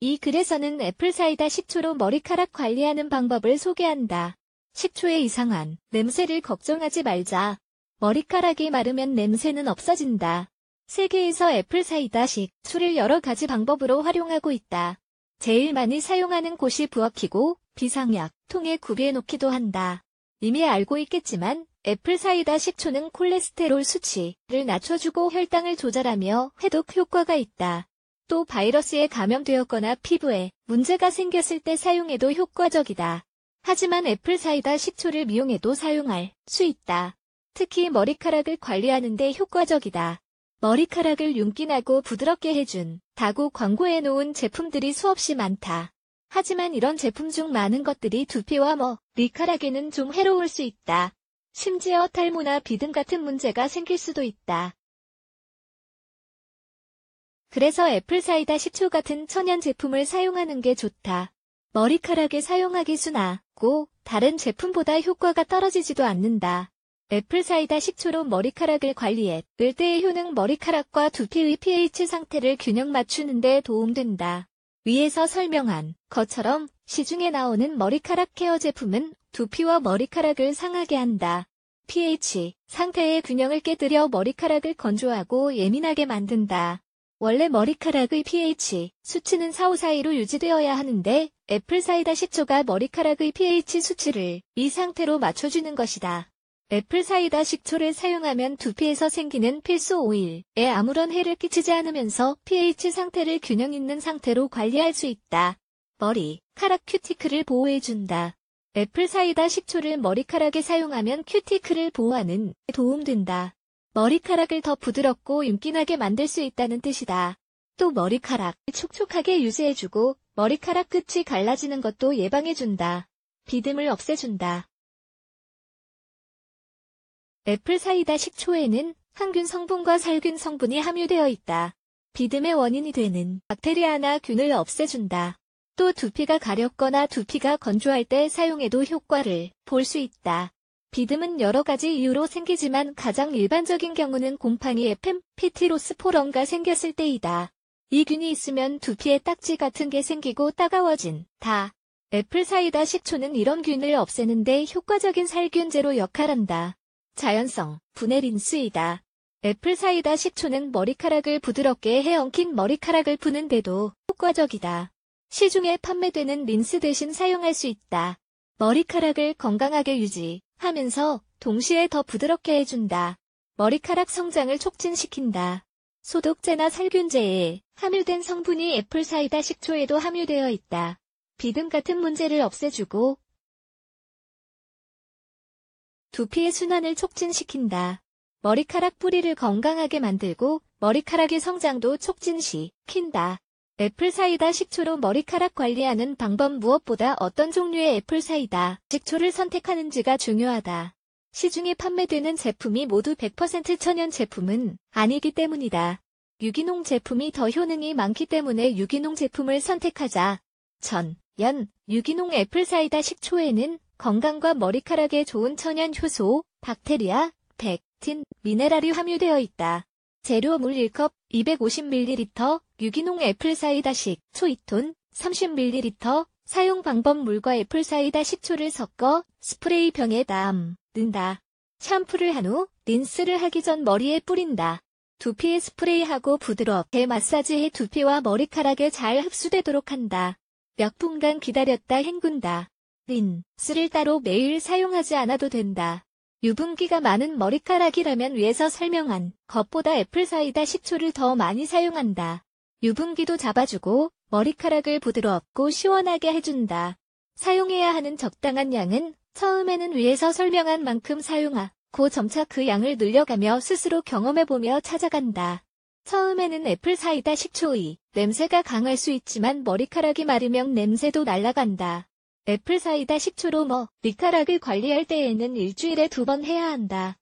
이 글에서는 애플 사이다 식초로 머리카락 관리하는 방법을 소개한다. 식초의 이상한 냄새를 걱정하지 말자. 머리카락이 마르면 냄새는 없어진다. 세계에서 애플 사이다 식초를 여러 가지 방법으로 활용하고 있다. 제일 많이 사용하는 곳이 부엌이고 비상약 통에 구비해 놓기도 한다. 이미 알고 있겠지만 애플 사이다 식초는 콜레스테롤 수치를 낮춰주고 혈당을 조절하며 해독 효과가 있다. 또 바이러스에 감염되었거나 피부에 문제가 생겼을 때 사용해도 효과적이다. 하지만 애플 사이다 식초를 미용해도 사용할 수 있다. 특히 머리카락을 관리하는 데 효과적이다. 머리카락을 윤기나고 부드럽게 해준 다고 광고해놓은 제품들이 수없이 많다. 하지만 이런 제품 중 많은 것들이 두피와 머리카락에는 좀 해로울 수 있다. 심지어 탈모나 비듬 같은 문제가 생길 수도 있다. 그래서 애플 사이다 식초 같은 천연 제품을 사용하는 게 좋다. 머리카락에 사용하기 순하고 다른 제품보다 효과가 떨어지지도 않는다. 애플 사이다 식초로 머리카락을 관리해 을 때의 효능 머리카락과 두피의 pH 상태를 균형 맞추는 데 도움된다. 위에서 설명한 것처럼 시중에 나오는 머리카락 케어 제품은 두피와 머리카락을 상하게 한다. pH 상태의 균형을 깨뜨려 머리카락을 건조하고 예민하게 만든다. 원래 머리카락의 pH 수치는 4 5사이로 유지되어야 하는데 애플 사이다 식초가 머리카락의 pH 수치를 이 상태로 맞춰주는 것이다. 애플 사이다 식초를 사용하면 두피에서 생기는 필수 오일에 아무런 해를 끼치지 않으면서 pH 상태를 균형 있는 상태로 관리할 수 있다. 머리, 카락 큐티클을 보호해준다. 애플 사이다 식초를 머리카락에 사용하면 큐티클을 보호하는 데 도움된다. 머리카락을 더 부드럽고 윤기나게 만들 수 있다는 뜻이다. 또 머리카락 촉촉하게 유지해주고 머리카락 끝이 갈라지는 것도 예방해준다. 비듬을 없애준다. 애플 사이다 식초에는 항균 성분과 살균 성분이 함유되어 있다. 비듬의 원인이 되는 박테리아나 균을 없애준다. 또 두피가 가렵거나 두피가 건조할 때 사용해도 효과를 볼 수 있다. 비듬은 여러 가지 이유로 생기지만 가장 일반적인 경우는 곰팡이 FM, 피티로스포럼가 생겼을 때이다. 이 균이 있으면 두피에 딱지 같은 게 생기고 따가워진 다. 애플 사이다 식초는 이런 균을 없애는데 효과적인 살균제로 역할한다. 자연성, 분해린스이다. 애플 사이다 식초는 머리카락을 부드럽게 헤엉킨 머리카락을 푸는데도 효과적이다. 시중에 판매되는 린스 대신 사용할 수 있다. 머리카락을 건강하게 유지. 하면서 동시에 더 부드럽게 해준다. 머리카락 성장을 촉진시킨다. 소독제나 살균제에 함유된 성분이 애플 사이다 식초에도 함유되어 있다. 비듬 같은 문제를 없애주고 두피의 순환을 촉진시킨다. 머리카락 뿌리를 건강하게 만들고 머리카락의 성장도 촉진시킨다. 애플 사이다 식초로 머리카락 관리하는 방법 무엇보다 어떤 종류의 애플 사이다 식초를 선택하는지가 중요하다. 시중에 판매되는 제품이 모두 100% 천연 제품은 아니기 때문이다. 유기농 제품이 더 효능이 많기 때문에 유기농 제품을 선택하자. 전, 연, 유기농 애플 사이다 식초에는 건강과 머리카락에 좋은 천연 효소, 박테리아, 백, 틴, 미네랄이 함유되어 있다. 재료 물 1컵 250ml, 유기농 애플 사이다식, 초 2톤 30ml, 사용 방법 물과 애플 사이다 식초를 섞어 스프레이 병에 담, 는다. 샴푸를 한 후 린스를 하기 전 머리에 뿌린다. 두피에 스프레이하고 부드럽게 마사지해 두피와 머리카락에 잘 흡수되도록 한다. 몇 분간 기다렸다 헹군다. 린스를 따로 매일 사용하지 않아도 된다. 유분기가 많은 머리카락이라면 위에서 설명한 것보다 애플 사이다 식초를 더 많이 사용한다. 유분기도 잡아주고 머리카락을 부드럽고 시원하게 해준다. 사용해야 하는 적당한 양은 처음에는 위에서 설명한 만큼 사용하고 점차 그 양을 늘려가며 스스로 경험해보며 찾아간다. 처음에는 애플 사이다 식초의 냄새가 강할 수 있지만 머리카락이 마르면 냄새도 날아간다. 애플 사이다 식초로 머, 뭐, 리카락을 관리할 때에는 일주일에 두 번 해야 한다.